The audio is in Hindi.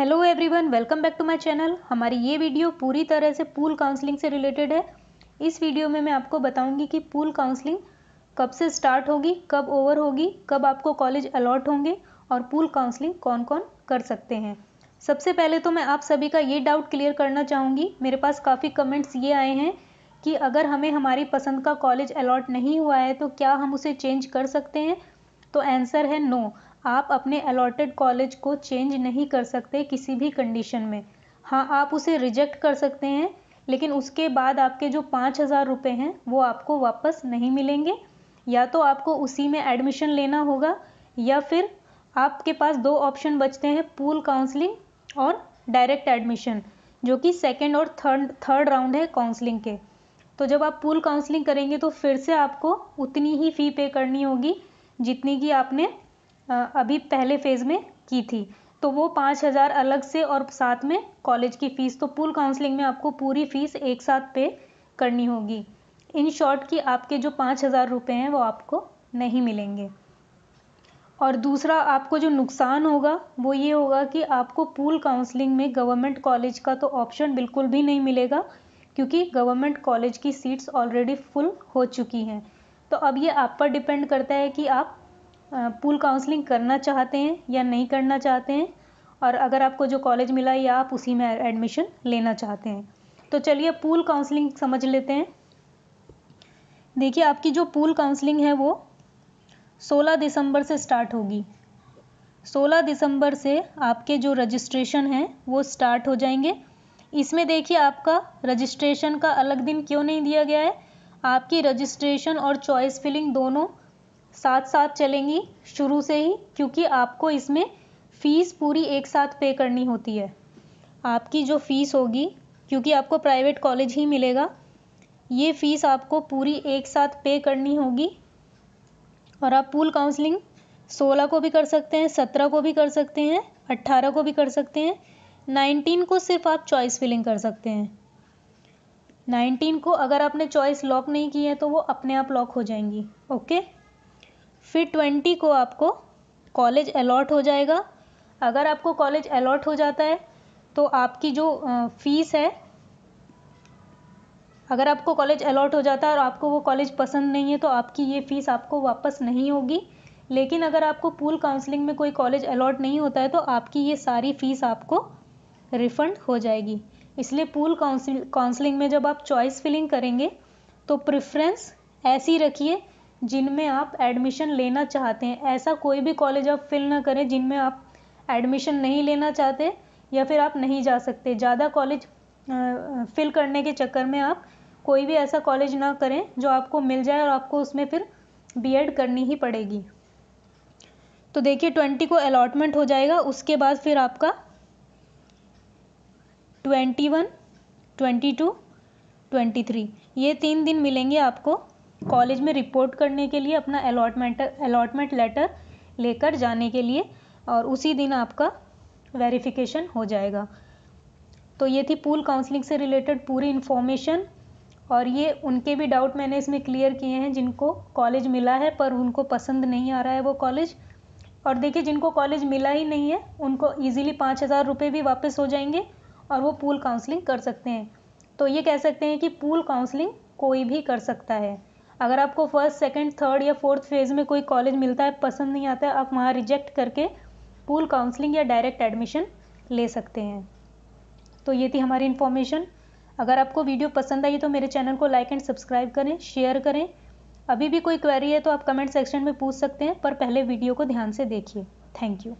hello everyone welcome back to my channel हमारी ये वीडियो पूरी तरह से पूल काउंसलिंग से रिलेटेड है इस वीडियो में मैं आपको बताऊंगी कि पूल काउंसलिंग कब से स्टार्ट होगी कब ओवर होगी कब आपको कॉलेज अलॉट होंगे और पूल काउंसलिंग कौन कौन कर सकते हैं सबसे पहले तो मैं आप सभी का ये डाउट क्लियर करना चाहूँगी मेरे पास काफ़ी कमेंट्स ये आए हैं कि अगर हमें हमारी पसंद का कॉलेज अलॉट नहीं हुआ है तो क्या हम उसे चेंज कर सकते हैं तो आंसर है नो आप अपने अलॉटेड कॉलेज को चेंज नहीं कर सकते किसी भी कंडीशन में हाँ आप उसे रिजेक्ट कर सकते हैं लेकिन उसके बाद आपके जो पाँच हज़ार रुपये हैं वो आपको वापस नहीं मिलेंगे या तो आपको उसी में एडमिशन लेना होगा या फिर आपके पास दो ऑप्शन बचते हैं पूल काउंसलिंग और डायरेक्ट एडमिशन जो कि सेकेंड और थर्ड थर्ड राउंड है काउंसलिंग के तो जब आप पूल काउंसलिंग करेंगे तो फिर से आपको उतनी ही फ़ी पे करनी होगी जितनी की आपने अभी पहले फ़ेज़ में की थी तो वो पाँच हज़ार अलग से और साथ में कॉलेज की फ़ीस तो पूल काउंसलिंग में आपको पूरी फ़ीस एक साथ पे करनी होगी इन शॉर्ट कि आपके जो पाँच हज़ार रुपये हैं वो आपको नहीं मिलेंगे और दूसरा आपको जो नुकसान होगा वो ये होगा कि आपको पूल काउंसलिंग में गवर्नमेंट कॉलेज का तो ऑप्शन बिल्कुल भी नहीं मिलेगा क्योंकि गवर्नमेंट कॉलेज की सीट्स ऑलरेडी फुल हो चुकी हैं तो अब ये आप पर डिपेंड करता है कि आप पूल काउंसलिंग करना चाहते हैं या नहीं करना चाहते हैं और अगर आपको जो कॉलेज मिला या आप उसी में एडमिशन लेना चाहते हैं तो चलिए पूल काउंसलिंग समझ लेते हैं देखिए आपकी जो पूल काउंसलिंग है वो 16 दिसंबर से स्टार्ट होगी 16 दिसंबर से आपके जो रजिस्ट्रेशन हैं वो स्टार्ट हो जाएंगे इसमें देखिए आपका रजिस्ट्रेशन का अलग दिन क्यों नहीं दिया गया है आपकी रजिस्ट्रेशन और चॉइस फिलिंग दोनों साथ साथ चलेंगी शुरू से ही क्योंकि आपको इसमें फ़ीस पूरी एक साथ पे करनी होती है आपकी जो फ़ीस होगी क्योंकि आपको प्राइवेट कॉलेज ही मिलेगा ये फ़ीस आपको पूरी एक साथ पे करनी होगी और आप पूल काउंसलिंग सोलह को भी कर सकते हैं सत्रह को भी कर सकते हैं अट्ठारह को भी कर सकते हैं नाइनटीन को सिर्फ आप चॉइस फिलिंग कर सकते हैं नाइनटीन को अगर आपने चॉइस लॉक नहीं की है तो वो अपने आप लॉक हो जाएंगी ओके फिर ट्वेंटी को आपको कॉलेज अलॉट हो जाएगा अगर आपको कॉलेज अलॉट हो जाता है तो आपकी जो फीस है अगर आपको कॉलेज अलॉट हो जाता है और आपको वो कॉलेज पसंद नहीं है तो आपकी ये फ़ीस आपको वापस नहीं होगी लेकिन अगर आपको पूल काउंसलिंग में कोई कॉलेज अलॉट नहीं होता है तो आपकी ये सारी फ़ीस आपको रिफ़ंड हो जाएगी इसलिए पूल काउंसिल काउंसलिंग में जब आप चॉइस फिलिंग करेंगे तो प्रिफ्रेंस ऐसी रखिए जिनमें आप एडमिशन लेना चाहते हैं ऐसा कोई भी कॉलेज आप फिल ना करें जिनमें आप एडमिशन नहीं लेना चाहते या फिर आप नहीं जा सकते ज़्यादा कॉलेज फिल करने के चक्कर में आप कोई भी ऐसा कॉलेज ना करें जो आपको मिल जाए और आपको उसमें फिर बीएड करनी ही पड़ेगी तो देखिए ट्वेंटी को अलॉटमेंट हो जाएगा उसके बाद फिर आपका twenty one twenty two twenty three ये तीन दिन मिलेंगे आपको कॉलेज में रिपोर्ट करने के लिए अपना अलॉटमेंट अलॉटमेंट लेटर लेकर जाने के लिए और उसी दिन आपका वेरिफिकेशन हो जाएगा तो ये थी पूल काउंसलिंग से रिलेटेड पूरी इन्फॉर्मेशन और ये उनके भी डाउट मैंने इसमें क्लियर किए हैं जिनको कॉलेज मिला है पर उनको पसंद नहीं आ रहा है वो कॉलेज और देखिए जिनको कॉलेज मिला ही नहीं है उनको ईजिली पाँच हज़ार रुपये भी वापस हो जाएंगे और वो पूल काउंसलिंग कर सकते हैं तो ये कह सकते हैं कि पूल काउंसलिंग कोई भी कर सकता है अगर आपको फर्स्ट सेकंड थर्ड या फोर्थ फेज़ में कोई कॉलेज मिलता है पसंद नहीं आता है आप वहाँ रिजेक्ट करके पूल काउंसलिंग या डायरेक्ट एडमिशन ले सकते हैं तो ये थी हमारी इन्फॉर्मेशन अगर आपको वीडियो पसंद आई तो मेरे चैनल को लाइक एंड सब्सक्राइब करें शेयर करें अभी भी कोई क्वेरी है तो आप कमेंट सेक्शन में पूछ सकते हैं पर पहले वीडियो को ध्यान से देखिए थैंक यू